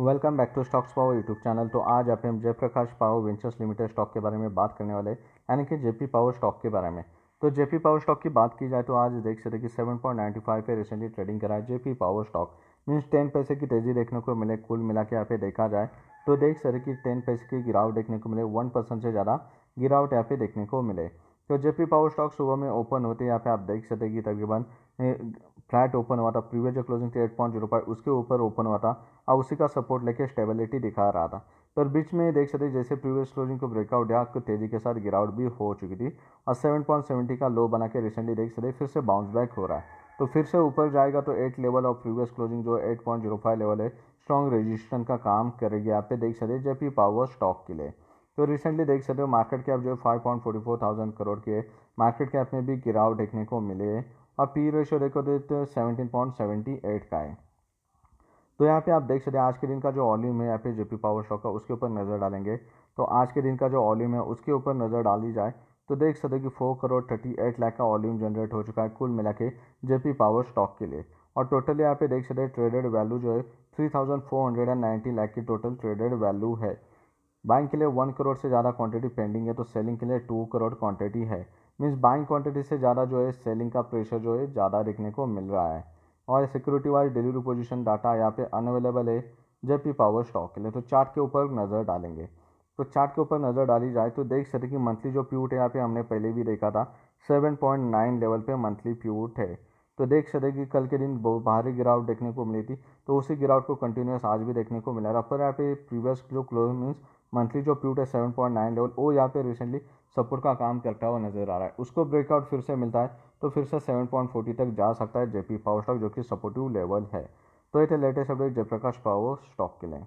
welcome back to stocks power YouTube channel तो आज आप हम Jaiprakash power ventures limited stock के बारे में बात करने वाले यानी कि जेपी पावर स्टॉक के बारे में तो जेपी पावर स्टॉक की बात की जाए तो आज देख सकते कि सेवन पॉइंट नाइन्टी फाइव पे रिसेंटली ट्रेडिंग करा है JP power stock means ten पैसे की तेज़ी देखने को मिले कुल मिला के यहाँ पे देखा जाए तो देख सकते कि टेन पैसे की गिरावट देखने को मिले वन परसेंट से ज़्यादा गिरावट यहाँ पे देखने को मिले तो जेपी पावर स्टॉक सुबह में ओपन होते यहाँ पे आप देख सकते कि तकरीबन फ्लैट ओपन हुआ था प्रीवियस जो क्लोजिंग थी एट पॉइंट जीरो फाइव उसके ऊपर ओपन हुआ था अब उसी का सपोर्ट लेके स्टेबिलिटी दिखा रहा था पर बीच में देख सकते जैसे प्रीवियस क्लोजिंग को ब्रेकआउट दिया कुछ तेज़ी के साथ गिरावट भी हो चुकी थी और सेवन पॉइंट सेवेंटी का लो बना के रिसेंटली देख सकते फिर से बाउंस बैक हो रहा है तो फिर से ऊपर जाएगा तो एट लेवल और प्रीवियस क्लोजिंग जो eight point zero five level है स्ट्रॉन्ग रेजिस्टेंस का काम करेगी आप पे देख सकते ये पावर स्टॉक के लिए तो रिसेंटली देख सकते हो मार्केट कैप जो है five point forty four thousand crore के मार्केट कैप में भी गिरावट देखने को मिले अब पी रेशो देखो देते सेवेंटीन पॉइंट सेवेंटी एट का है तो यहाँ पे आप देख सकते हैं आज के दिन का जो वॉल्यूम है या फिर जेपी पावर स्टॉक का उसके ऊपर नज़र डालेंगे तो आज के दिन का जो वॉल्यूम है उसके ऊपर नज़र डाली जाए तो देख सकते कि four crore thirty eight lakh का वॉल्यूम जनरेट हो चुका है कुल मिला के जेपी पावर स्टॉक के लिए और टोटल यहाँ पे देख सकते ट्रेडेड वैल्यू जो है three thousand four hundred and ninety lakh की टोटल ट्रेडेड वैल्यू है बाइंग के लिए वन करोड़ से ज़्यादा क्वांटिटी पेंडिंग है तो सेलिंग के लिए टू करोड़ क्वांटिटी है मीन्स बाइंग क्वांटिटी से ज़्यादा जो है सेलिंग का प्रेशर जो है ज़्यादा देखने को मिल रहा है और security wise delivery position data यहाँ पे अनअवेलेबल है जबकि पावर स्टॉक के लिए तो चार्ट के ऊपर नज़र डालेंगे तो चार्ट के ऊपर नज़र डाली जाए तो देख सकते कि मंथली जो प्यूट है यहाँ पे हमने पहले भी देखा था सेवन पॉइंट नाइन लेवल पे मंथली प्यूट है तो देख सकते कि कल के दिन बहुत भारी गिरावट देखने को मिली थी तो उसी गिरावट को कंटिन्यूस आज भी देखने को मिला रहा पर यहाँ पे प्रीवियस जो क्लोज मीन्स मंथली जो प्यूट है सेवन पॉइंट नाइन लेवल वो यहाँ पे रिसेंटली सपोर्ट का काम करता हुआ नजर आ रहा है उसको ब्रेकआउट फिर से मिलता है तो फिर से सेवन पॉइंट फोर्टी तक जा सकता है जेपी पावर स्टॉक जो कि सपोर्टिव लेवल है तो ये थे latest update Jaiprakash power stock के लिए